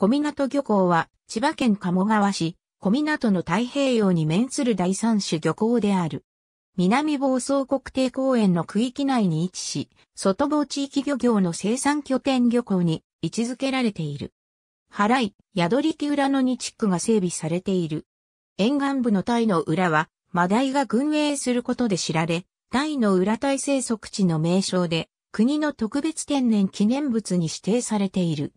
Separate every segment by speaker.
Speaker 1: 小湊漁港は千葉県鴨川市、小湊の太平洋に面する第三種漁港である。南房総国定公園の区域内に位置し、外房地域漁業の生産拠点漁港に位置づけられている。原井、宿り木裏の2地区が整備されている。沿岸部のタイの裏は、マダイが群営することで知られ、タイの裏タイ生息地の名称で、国の特別天然記念物に指定されている。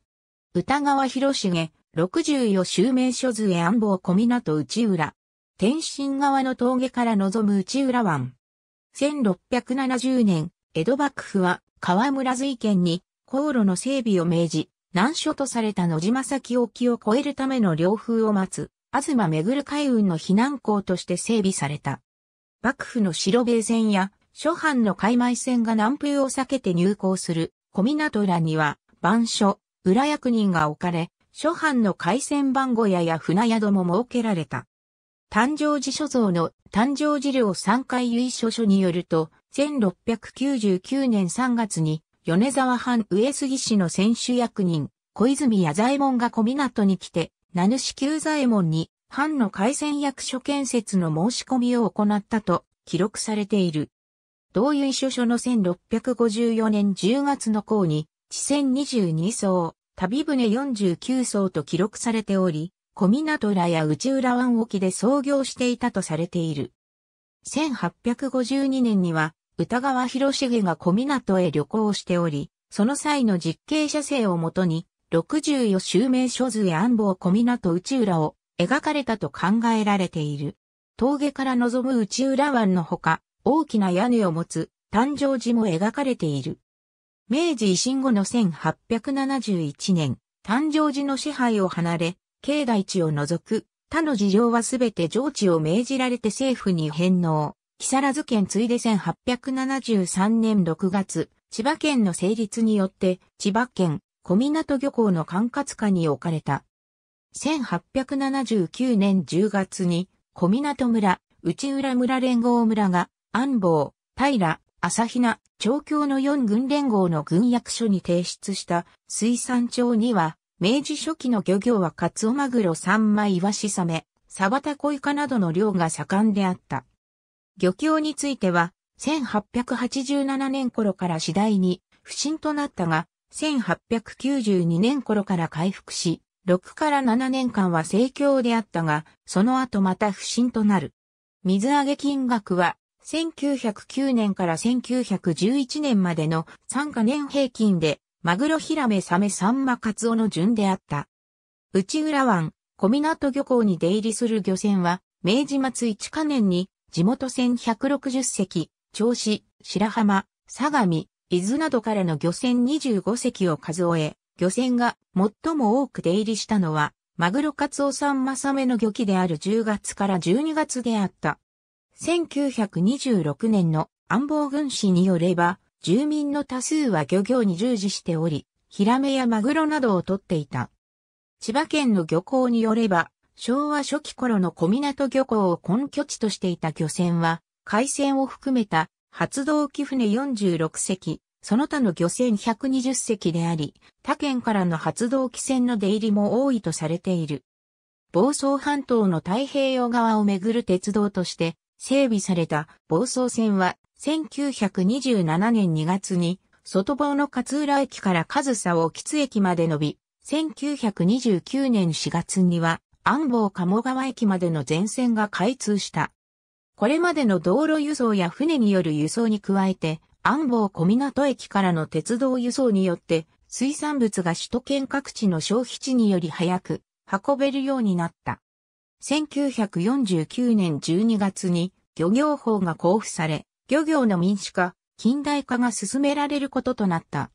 Speaker 1: 歌川広重、六十四襲名所図へ安房小港内浦。天津川の峠から望む内浦湾。1670年、江戸幕府は河村瑞県に航路の整備を命じ、難所とされた野島崎沖を越えるための両風を待つ、東めぐる海運の避難港として整備された。幕府の白米船や諸藩の海米船が南風を避けて入港する小港浦には、板所、裏役人が置かれ、諸藩の海鮮番小屋や船宿も設けられた。誕生寺所蔵の誕生寺領三回由緒書によると、1699年3月に、米沢藩上杉市の選手役人、小泉矢左衛門が小港に来て、名主旧左衛門に、藩の海鮮役所建設の申し込みを行ったと記録されている。同由緒書の1654年10月の項に、地線22層、旅船49層と記録されており、小港らや内浦湾沖で創業していたとされている。1852年には、歌川広重が小港へ旅行しており、その際の実刑者生をもとに、64襲名所図や安房小港内浦を描かれたと考えられている。峠から望む内浦湾のほか、大きな屋根を持つ、誕生寺も描かれている。明治維新後の1871年、誕生時の支配を離れ、境内地を除く、他の事情はすべて上地を命じられて政府に返納。木更津県ついで1873年6月、千葉県の成立によって、千葉県小湊漁港の管轄下に置かれた。1879年10月に、小湊村、内浦村連合村が、安房、平、朝比奈、調教の4軍連合の軍役所に提出した水産庁には、明治初期の漁業はカツオマグロ三枚イワシサメ、サバタコイカなどの漁が盛んであった。漁協については、1887年頃から次第に不振となったが、1892年頃から回復し、6から7年間は盛況であったが、その後また不振となる。水揚げ金額は1909年から1911年までの3カ年平均で、マグロヒラメサメサンマカツオの順であった。内浦湾、小港漁港に出入りする漁船は、明治末1カ年に、地元船160隻、銚子、白浜、相模、伊豆などからの漁船25隻を数え、漁船が最も多く出入りしたのは、マグロカツオサンマサメの漁期である10月から12月であった。1926年の安防軍師によれば、住民の多数は漁業に従事しており、ヒラメやマグロなどを取っていた。千葉県の漁港によれば、昭和初期頃の小港漁港を根拠地としていた漁船は、海船を含めた発動機船46隻、その他の漁船120隻であり、他県からの発動機船の出入りも多いとされている。房総半島の太平洋側をめぐる鉄道として、整備された房総線は1927年2月に外房の勝浦駅から上総興津駅まで伸び、1929年4月には安房鴨川駅までの全線が開通した。これまでの道路輸送や船による輸送に加えて、安房小港駅からの鉄道輸送によって、水産物が首都圏各地の消費地により早く運べるようになった。1949年12月に漁業法が交付され、漁業の民主化、近代化が進められることとなった。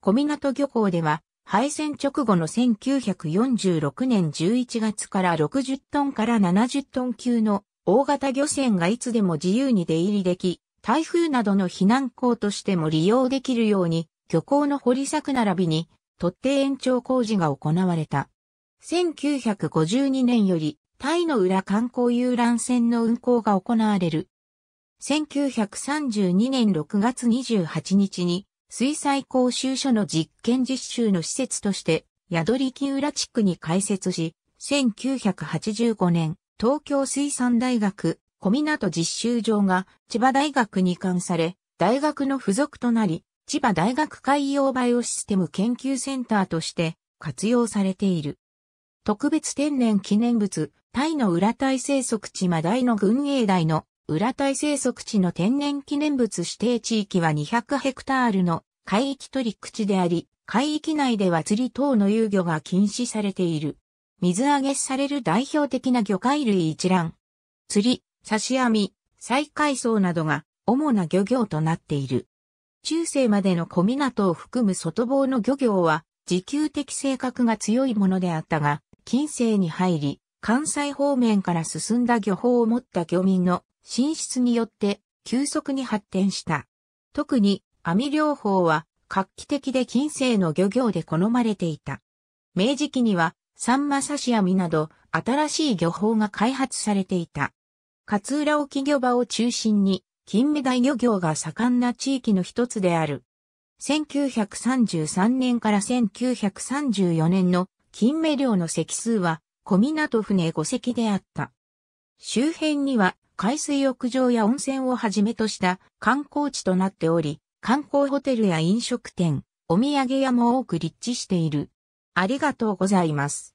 Speaker 1: 小港漁港では、敗戦直後の1946年11月から60トンから70トン級の大型漁船がいつでも自由に出入りでき、台風などの避難港としても利用できるように、漁港の掘り柵並びに、突堤延長工事が行われた。1952年よりタイの裏観光遊覧船の運航が行われる。1932年6月28日に、水災講習所の実験実習の施設として、宿り木浦地区に開設し、1985年、東京水産大学、小港実習場が千葉大学に関され、大学の付属となり、千葉大学海洋バイオシステム研究センターとして活用されている。特別天然記念物、タイの裏タイ生息地マダイの軍営大の裏タイ生息地の天然記念物指定地域は200ヘクタールの海域取り地であり、海域内では釣り等の遊漁が禁止されている。水揚げされる代表的な魚介類一覧。釣り、刺し網、再海藻などが主な漁業となっている。中世までの小港を含む外房の漁業は、自給的性格が強いものであったが、近世に入り、関西方面から進んだ漁法を持った漁民の進出によって急速に発展した。特に網漁法は画期的で近世の漁業で好まれていた。明治期にはサンマ刺し網など新しい漁法が開発されていた。勝浦沖漁場を中心に金目鯛漁業が盛んな地域の一つである。1933年から1934年の金目漁の席数は小港船5隻であった。周辺には海水浴場や温泉をはじめとした観光地となっており、観光ホテルや飲食店、お土産屋も多く立地している。ありがとうございます。